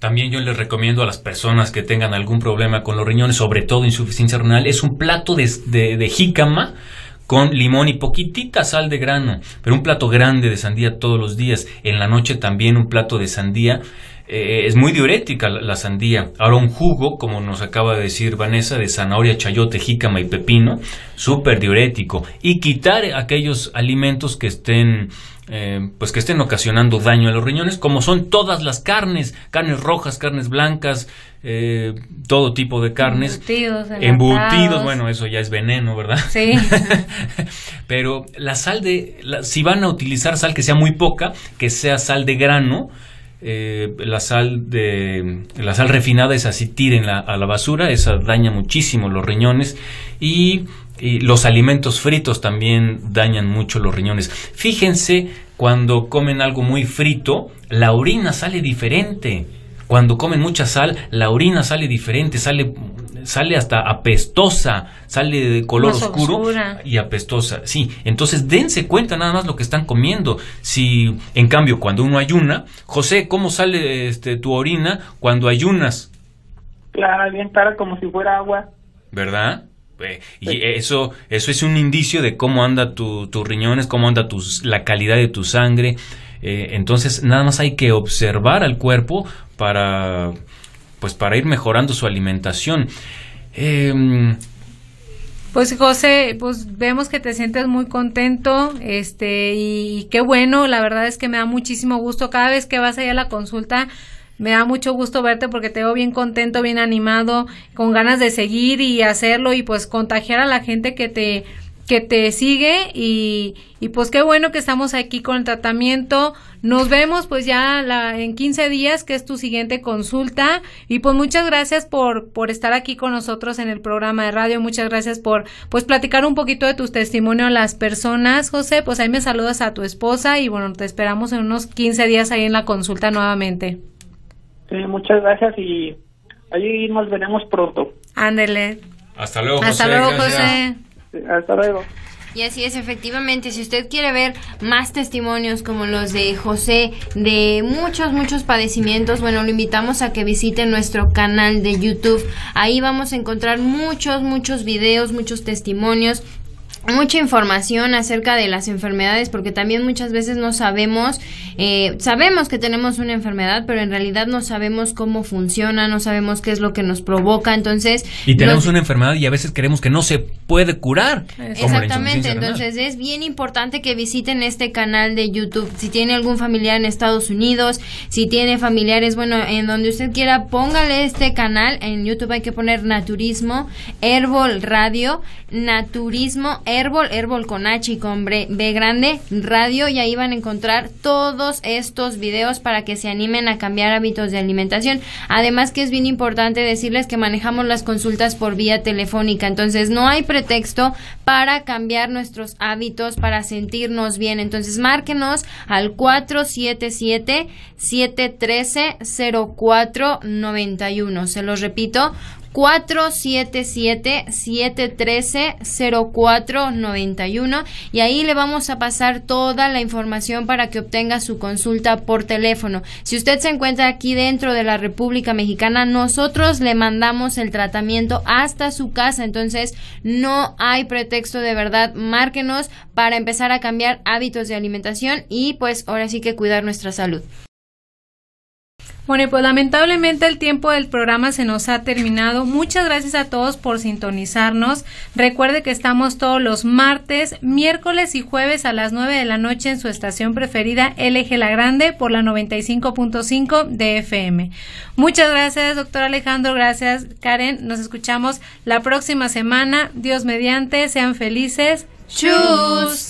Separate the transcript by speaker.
Speaker 1: También yo les recomiendo a las personas que tengan algún problema con los riñones, sobre todo insuficiencia renal, es un plato de, de, jícama con limón y poquitita sal de grano, pero un plato grande de sandía todos los días. En la noche también un plato de sandía. Eh, es muy diurética la, la, sandía. Ahora un jugo, como nos acaba de decir Vanessa, de zanahoria, chayote, jícama y pepino, súper diurético. Y quitar aquellos alimentos que estén eh, pues que estén ocasionando daño a los riñones, como son todas las carnes, carnes rojas, carnes blancas, eh, todo tipo de carnes. Embutidos, embutidos, bueno, eso ya es veneno, ¿verdad? Sí. Pero la sal de, si van a utilizar sal que sea muy poca, que sea sal de grano, eh, la sal de la sal refinada es así tiren a la basura esa daña muchísimo los riñones y, y, los alimentos fritos también dañan mucho los riñones fíjense cuando comen algo muy frito, la orina sale diferente. Cuando comen mucha sal, la orina sale diferente, sale sale hasta apestosa, sale de color oscuro y apestosa. Sí, entonces dense cuenta nada más lo que están comiendo. Si en cambio cuando uno ayuna, José, ¿cómo sale este tu orina cuando ayunas? Claro, bien clara como si fuera agua. ¿Verdad? y eso, eso es un indicio de cómo anda tu, tus riñones, cómo anda tus, la calidad de tu sangre. Eh, entonces, nada más hay que observar al cuerpo para, pues, para ir mejorando su alimentación. Em,
Speaker 2: pues José, pues vemos que te sientes muy contento, este, y, y qué bueno, la verdad es que me da muchísimo gusto cada vez que vas allá a la consulta, me da mucho gusto verte porque te veo bien contento, bien animado, con ganas de seguir y hacerlo y pues contagiar a la gente que te que te sigue y, y, pues qué bueno que estamos aquí con el tratamiento. Nos vemos pues ya en 15 días que es tu siguiente consulta y pues muchas gracias por, por estar aquí con nosotros en el programa de radio. Muchas gracias por pues platicar un poquito de tus testimonios a las personas, José. Pues ahí me saludas a tu esposa y bueno, te esperamos en unos 15 días ahí en la consulta nuevamente
Speaker 1: muchas gracias y allí nos veremos pronto. Ándele. Hasta luego, Hasta Luego, José. hasta luego.
Speaker 3: Y así es, efectivamente, si usted quiere ver más testimonios como los de José de muchos, muchos padecimientos, bueno, lo invitamos a que visite nuestro canal de YouTube. Ahí vamos a encontrar muchos, muchos videos, muchos testimonios mucha información acerca de las enfermedades porque también muchas veces no sabemos eh, sabemos que tenemos una enfermedad, pero en realidad no sabemos cómo funciona, no sabemos qué es lo que nos provoca, entonces... Y tenemos
Speaker 1: una enfermedad y a veces Queremos que no se puede curar. Exactamente, entonces
Speaker 3: es bien importante que visiten este canal de YouTube. Si tiene algún familiar en Estados Unidos, si tiene familiares, bueno, en donde usted quiera, póngale este canal. En YouTube hay que poner Naturismo, Herbol Radio, Naturismo, Herbol, Herbol con H y con B grande, Radio, y ahí van a encontrar todos estos videos para que se animen a cambiar hábitos de alimentación. Además que es bien importante decirles que manejamos las consultas por vía telefónica, entonces no hay pretexto para cambiar nuestros hábitos, para sentirnos bien. Entonces márquenos al 477 713 0491. Se los repito, 477-713-0491 y ahí le vamos a pasar toda la información para que obtenga su consulta por teléfono. Si usted se encuentra aquí dentro de la República Mexicana, nosotros le mandamos el tratamiento hasta su casa, entonces no hay pretexto de verdad, márquenos para empezar a cambiar hábitos
Speaker 2: de alimentación y pues ahora sí que cuidar nuestra salud. Bueno, pues lamentablemente el tiempo del programa se nos ha terminado. Muchas gracias a todos por sintonizarnos. Recuerde que estamos todos los martes, miércoles y jueves a las 9 de la noche en su estación preferida LG La Grande por la 95.5 de FM. Muchas gracias, doctor Alejandro. Gracias, Karen. Nos escuchamos la próxima semana. Dios mediante, sean felices. Chus.